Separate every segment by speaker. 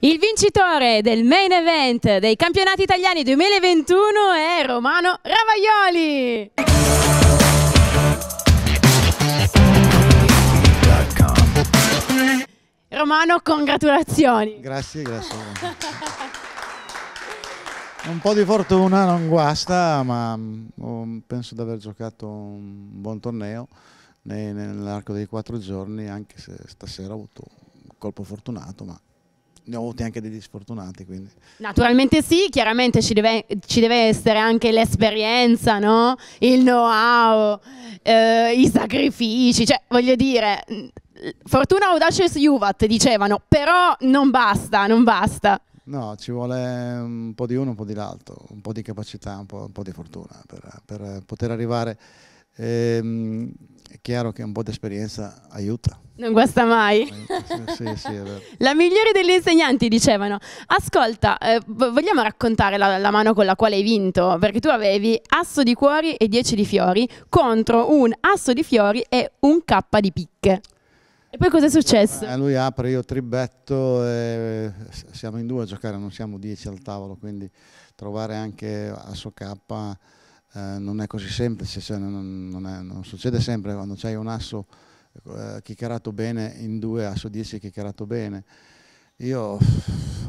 Speaker 1: Il vincitore del main event dei campionati italiani 2021 è Romano Ravaioli. Romano, congratulazioni.
Speaker 2: Grazie, grazie. Un po' di fortuna non guasta, ma mm, mm, penso di aver giocato un buon torneo nell'arco dei quattro giorni, anche se stasera ho avuto un colpo fortunato, ma ne ho avuti anche degli sfortunati. Quindi.
Speaker 1: Naturalmente sì, chiaramente ci deve, ci deve essere anche l'esperienza, no? il know-how, eh, i sacrifici, cioè voglio dire, fortuna audaces Juvat dicevano, però non basta, non basta.
Speaker 2: No, ci vuole un po' di uno, un po' di l'altro, un po' di capacità, un po', un po di fortuna per, per poter arrivare. Ehm, è chiaro che un po' di esperienza aiuta.
Speaker 1: Non guasta mai. Sì, sì, sì, la migliore degli insegnanti dicevano, ascolta, eh, vogliamo raccontare la, la, mano con la quale hai vinto? Perché tu avevi asso di cuori e 10 di fiori contro un asso di fiori e un K di picche. E poi cosa è successo? Eh,
Speaker 2: lui apre, io tribetto, e siamo in due a giocare, non siamo 10 al tavolo, quindi trovare anche asso K eh, non è così semplice, cioè non, non, è, non, succede sempre quando c'hai un asso eh, bene in due, asso 10 chicherato bene. Io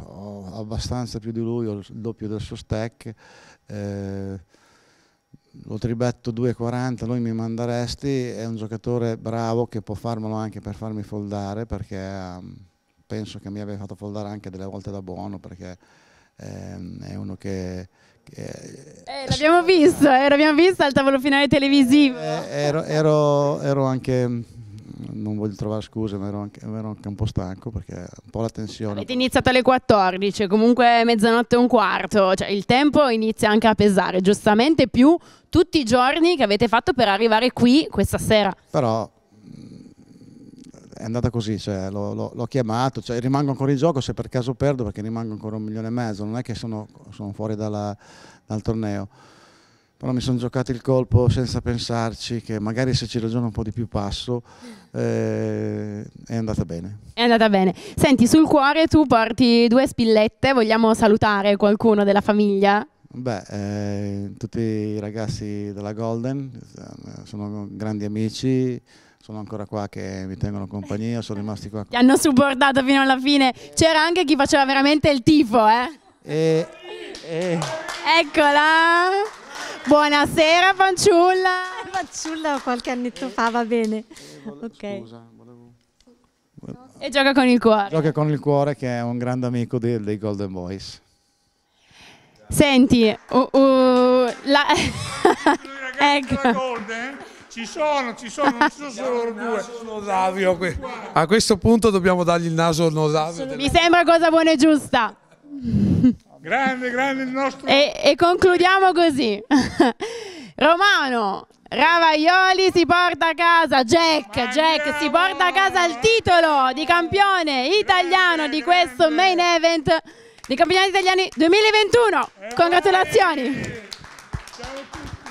Speaker 2: ho abbastanza più di lui, ho il doppio del suo stack, eh, lo tribetto 2,40, lui mi manda resti, è un giocatore bravo che può farmelo anche per farmi foldare perché mm, penso che mi abbia fatto foldare anche delle volte da buono perché Ehm, è uno che... che eh, l'abbiamo
Speaker 1: visto, eh, l'abbiamo visto al tavolo finale televisivo. Eh,
Speaker 2: eh ero, ero, ero, anche, mm, non voglio trovare scuse, ma ero anche, ero anche un po' stanco perché un po' la tensione. Avete
Speaker 1: iniziato alle 14, comunque mezzanotte e un quarto, cioè il tempo inizia anche a pesare, giustamente più tutti i giorni che avete fatto per arrivare qui questa sera.
Speaker 2: Però è andata così, cioè, l'ho, l'ho, l'ho, chiamato, cioè, rimango ancora in gioco se per caso perdo perché rimango ancora un milione e mezzo, non è che sono, sono fuori dalla, dal torneo. Però mi sono giocato il colpo senza pensarci, che magari se ci ragiono un po' di più passo, eh, è andata bene.
Speaker 1: È andata bene. Senti, sul cuore tu porti due spillette, vogliamo salutare qualcuno della famiglia?
Speaker 2: Beh, eh, tutti i ragazzi della Golden sono grandi amici, sono ancora qua che mi tengono compagnia, sono rimasti qua. Ti
Speaker 1: hanno supportato fino alla fine, c'era anche chi faceva veramente il tifo, eh?
Speaker 2: E, e...
Speaker 1: Eccola! Buonasera fanciulla! Fanciulla qualche annetto fa, va bene. ok. E gioca con il cuore.
Speaker 2: Gioca con il cuore che è un grande amico dei, dei Golden Boys.
Speaker 1: Senti, uh, uh, la... ecco.
Speaker 2: Ci sono, ci sono,
Speaker 1: non ci sono solo due.
Speaker 2: Nosavio. A questo punto dobbiamo dargli il naso nosavio. Della...
Speaker 1: Mi sembra cosa buona e giusta.
Speaker 2: Grande, grande il nostro... E,
Speaker 1: e concludiamo così. Romano, Ravaioli si porta a casa, Jack, Mangiamo. Jack si porta a casa il titolo di campione italiano grande, di questo grande. main event dei campionati italiani 2021. Eh, Congratulazioni! Eh, eh. Ciao a tutti!